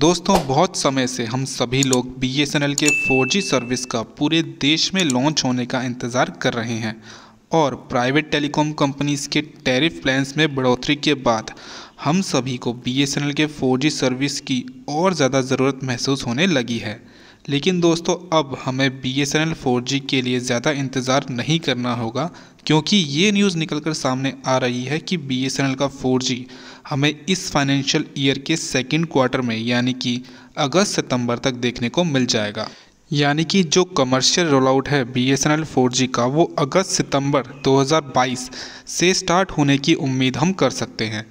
दोस्तों बहुत समय से हम सभी लोग बी एस एन एल के 4G सर्विस का पूरे देश में लॉन्च होने का इंतज़ार कर रहे हैं और प्राइवेट टेलीकॉम कंपनीज के टैरिफ प्लान्स में बढ़ोतरी के बाद हम सभी को बी एस एन एल के 4G सर्विस की और ज़्यादा ज़रूरत महसूस होने लगी है लेकिन दोस्तों अब हमें B S N L four G के लिए ज़्यादा इंतज़ार नहीं करना होगा क्योंकि ये न्यूज़ निकलकर सामने आ रही है कि बी एस एन एल का फोर जी हमें इस फाइनेंशियल ईयर के सेकेंड क्वार्टर में यानी कि अगस्त सितंबर तक देखने को मिल जाएगा यानी कि जो कमर्शियल रोल आउट है B S N L four G का वो अगस्त सितंबर 2022 से स्टार्ट होने की उम्मीद हम कर सकते हैं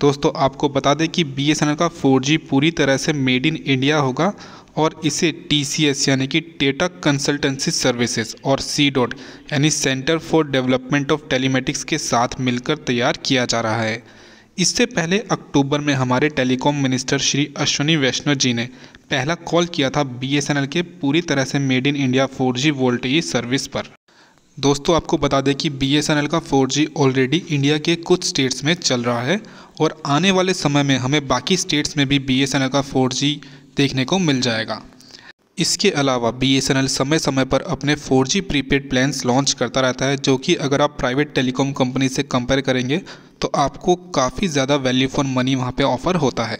दोस्तों आपको बता दें कि बी एस एन एल का फोर जी पूरी तरह से मेड इन इंडिया होगा और इसे टी यानी कि डेटा कंसल्टेंसी सर्विसेज और सी डॉट यानी centre for development of telematics के साथ मिलकर तैयार किया जा रहा है इससे पहले अक्टूबर में हमारे टेलीकॉम मिनिस्टर श्री अश्विनी वैष्णव जी ने पहला कॉल किया था बीएसएनएल के पूरी तरह से made in India four G service पर दोस्तों आपको बता दें कि बी का फोर ऑलरेडी इंडिया के कुछ स्टेट्स में चल रहा है और आने वाले समय में हमें बाकी स्टेट्स में भी बी का फोर देखने को मिल जाएगा इसके अलावा बी समय समय पर अपने 4G प्रीपेड प्लान्स लॉन्च करता रहता है जो कि अगर आप प्राइवेट टेलीकॉम कंपनी से कंपेयर करेंगे तो आपको काफ़ी ज़्यादा वैल्यू फॉर मनी वहाँ पे ऑफ़र होता है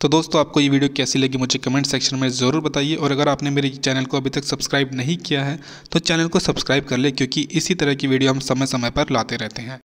तो दोस्तों आपको ये वीडियो कैसी लगी मुझे कमेंट सेक्शन में ज़रूर बताइए और अगर आपने मेरे चैनल को अभी तक सब्सक्राइब नहीं किया है तो चैनल को सब्सक्राइब कर ले क्योंकि इसी तरह की वीडियो हम समय समय पर लाते रहते हैं